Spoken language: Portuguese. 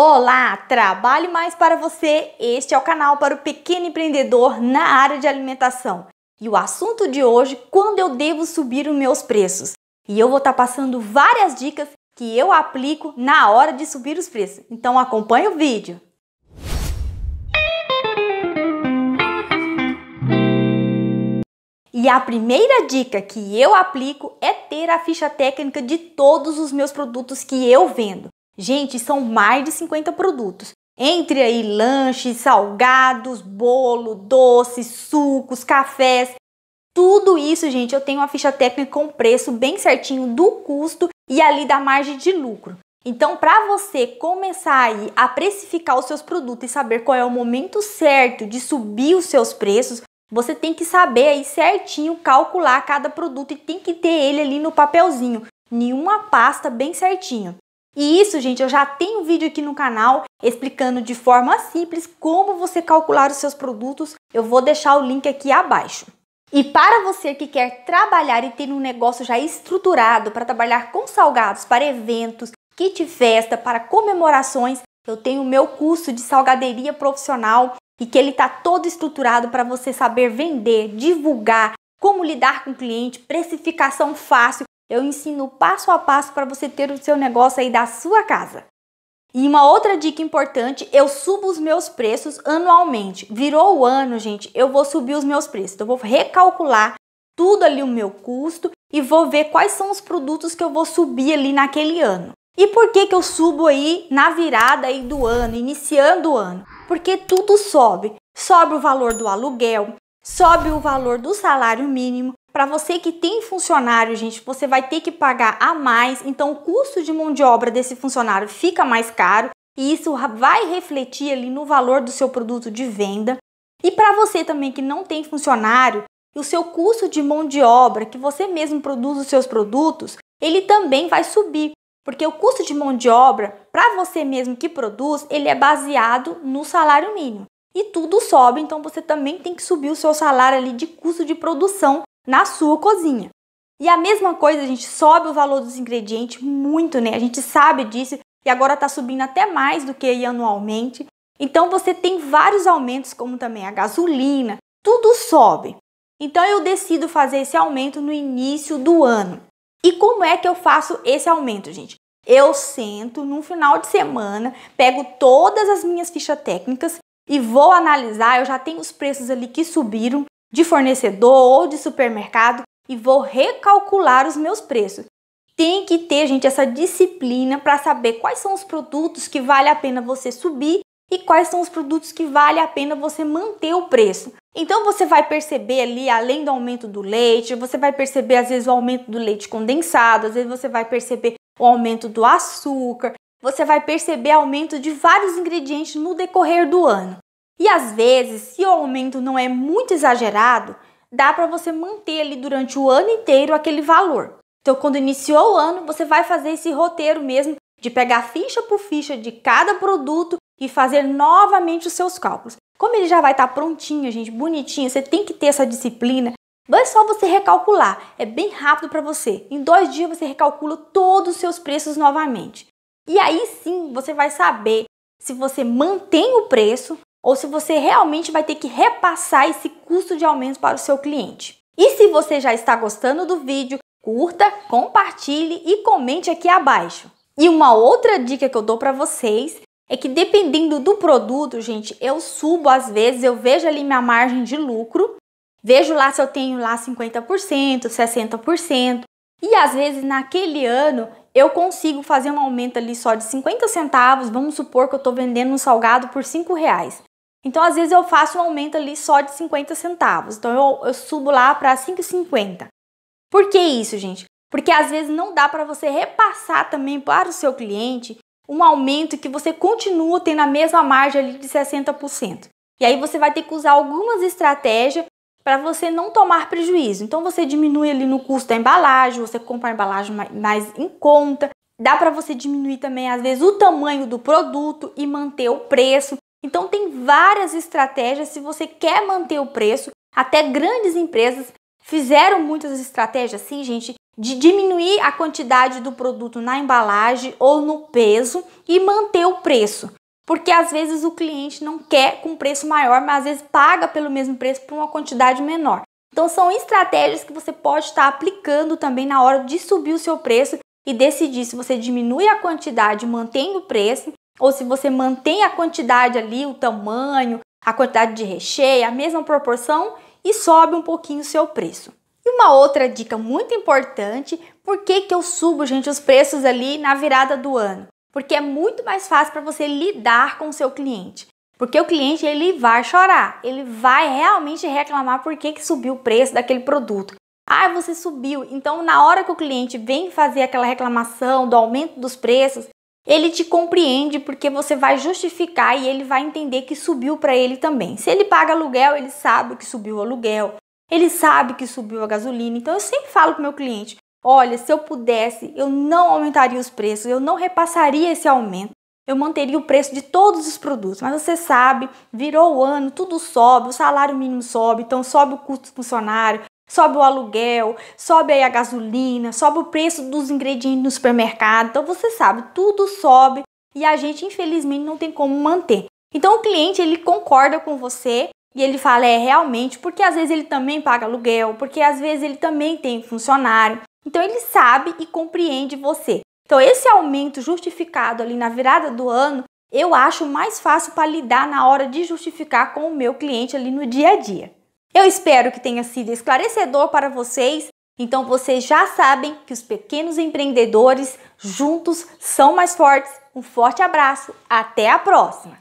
Olá, trabalho mais para você. Este é o canal para o pequeno empreendedor na área de alimentação. E o assunto de hoje, quando eu devo subir os meus preços. E eu vou estar tá passando várias dicas que eu aplico na hora de subir os preços. Então acompanhe o vídeo. E a primeira dica que eu aplico é ter a ficha técnica de todos os meus produtos que eu vendo. Gente, são mais de 50 produtos. Entre aí lanches, salgados, bolo, doces, sucos, cafés. Tudo isso, gente, eu tenho uma ficha técnica com preço bem certinho do custo e ali da margem de lucro. Então, para você começar aí a precificar os seus produtos e saber qual é o momento certo de subir os seus preços, você tem que saber aí certinho calcular cada produto e tem que ter ele ali no papelzinho, nenhuma pasta bem certinho. E isso, gente, eu já tenho um vídeo aqui no canal explicando de forma simples como você calcular os seus produtos. Eu vou deixar o link aqui abaixo. E para você que quer trabalhar e ter um negócio já estruturado para trabalhar com salgados para eventos, kit festa, para comemorações, eu tenho o meu curso de salgaderia profissional e que ele está todo estruturado para você saber vender, divulgar, como lidar com o cliente, precificação fácil, eu ensino passo a passo para você ter o seu negócio aí da sua casa. E uma outra dica importante, eu subo os meus preços anualmente. Virou o ano, gente, eu vou subir os meus preços. Então, eu vou recalcular tudo ali o meu custo e vou ver quais são os produtos que eu vou subir ali naquele ano. E por que que eu subo aí na virada aí do ano, iniciando o ano? Porque tudo sobe. Sobe o valor do aluguel, sobe o valor do salário mínimo, para você que tem funcionário, gente, você vai ter que pagar a mais, então o custo de mão de obra desse funcionário fica mais caro e isso vai refletir ali no valor do seu produto de venda. E para você também que não tem funcionário, o seu custo de mão de obra, que você mesmo produz os seus produtos, ele também vai subir, porque o custo de mão de obra para você mesmo que produz, ele é baseado no salário mínimo. E tudo sobe, então você também tem que subir o seu salário ali de custo de produção na sua cozinha. E a mesma coisa, a gente sobe o valor dos ingredientes muito, né? A gente sabe disso e agora está subindo até mais do que anualmente. Então você tem vários aumentos, como também a gasolina, tudo sobe. Então eu decido fazer esse aumento no início do ano. E como é que eu faço esse aumento, gente? Eu sento no final de semana, pego todas as minhas fichas técnicas e vou analisar. Eu já tenho os preços ali que subiram, de fornecedor ou de supermercado e vou recalcular os meus preços. Tem que ter, gente, essa disciplina para saber quais são os produtos que vale a pena você subir e quais são os produtos que vale a pena você manter o preço. Então você vai perceber ali, além do aumento do leite, você vai perceber às vezes o aumento do leite condensado, às vezes você vai perceber o aumento do açúcar, você vai perceber aumento de vários ingredientes no decorrer do ano. E às vezes, se o aumento não é muito exagerado, dá para você manter ali durante o ano inteiro aquele valor. Então, quando iniciou o ano, você vai fazer esse roteiro mesmo de pegar ficha por ficha de cada produto e fazer novamente os seus cálculos. Como ele já vai estar tá prontinho, gente, bonitinho, você tem que ter essa disciplina. Não é só você recalcular, é bem rápido para você. Em dois dias você recalcula todos os seus preços novamente. E aí sim você vai saber se você mantém o preço ou se você realmente vai ter que repassar esse custo de aumento para o seu cliente. E se você já está gostando do vídeo, curta, compartilhe e comente aqui abaixo. E uma outra dica que eu dou para vocês é que dependendo do produto, gente, eu subo às vezes, eu vejo ali minha margem de lucro, vejo lá se eu tenho lá 50%, 60%, e às vezes naquele ano eu consigo fazer um aumento ali só de 50 centavos, vamos supor que eu estou vendendo um salgado por 5 reais. Então, às vezes eu faço um aumento ali só de 50 centavos. Então, eu, eu subo lá para 5,50. Por que isso, gente? Porque às vezes não dá para você repassar também para o seu cliente um aumento que você continua tendo a mesma margem ali de 60%. E aí você vai ter que usar algumas estratégias para você não tomar prejuízo. Então você diminui ali no custo da embalagem, você compra a embalagem mais em conta. Dá para você diminuir também às vezes o tamanho do produto e manter o preço. Então tem várias estratégias se você quer manter o preço. Até grandes empresas fizeram muitas estratégias assim, gente, de diminuir a quantidade do produto na embalagem ou no peso e manter o preço. Porque às vezes o cliente não quer com preço maior, mas às vezes paga pelo mesmo preço por uma quantidade menor. Então são estratégias que você pode estar aplicando também na hora de subir o seu preço e decidir se você diminui a quantidade mantendo o preço ou se você mantém a quantidade ali, o tamanho, a quantidade de recheio, a mesma proporção e sobe um pouquinho o seu preço. E uma outra dica muito importante, por que, que eu subo, gente, os preços ali na virada do ano? Porque é muito mais fácil para você lidar com o seu cliente. Porque o cliente ele vai chorar, ele vai realmente reclamar por que, que subiu o preço daquele produto. Ah, você subiu. Então, na hora que o cliente vem fazer aquela reclamação do aumento dos preços, ele te compreende porque você vai justificar e ele vai entender que subiu para ele também. Se ele paga aluguel, ele sabe que subiu o aluguel, ele sabe que subiu a gasolina. Então eu sempre falo para meu cliente: olha, se eu pudesse, eu não aumentaria os preços, eu não repassaria esse aumento. Eu manteria o preço de todos os produtos, mas você sabe, virou o ano, tudo sobe, o salário mínimo sobe, então sobe o custo do funcionário, Sobe o aluguel, sobe a gasolina, sobe o preço dos ingredientes no supermercado. Então você sabe, tudo sobe e a gente infelizmente não tem como manter. Então o cliente ele concorda com você e ele fala é realmente, porque às vezes ele também paga aluguel, porque às vezes ele também tem funcionário. Então ele sabe e compreende você. Então esse aumento justificado ali na virada do ano, eu acho mais fácil para lidar na hora de justificar com o meu cliente ali no dia a dia. Eu espero que tenha sido esclarecedor para vocês. Então vocês já sabem que os pequenos empreendedores juntos são mais fortes. Um forte abraço, até a próxima!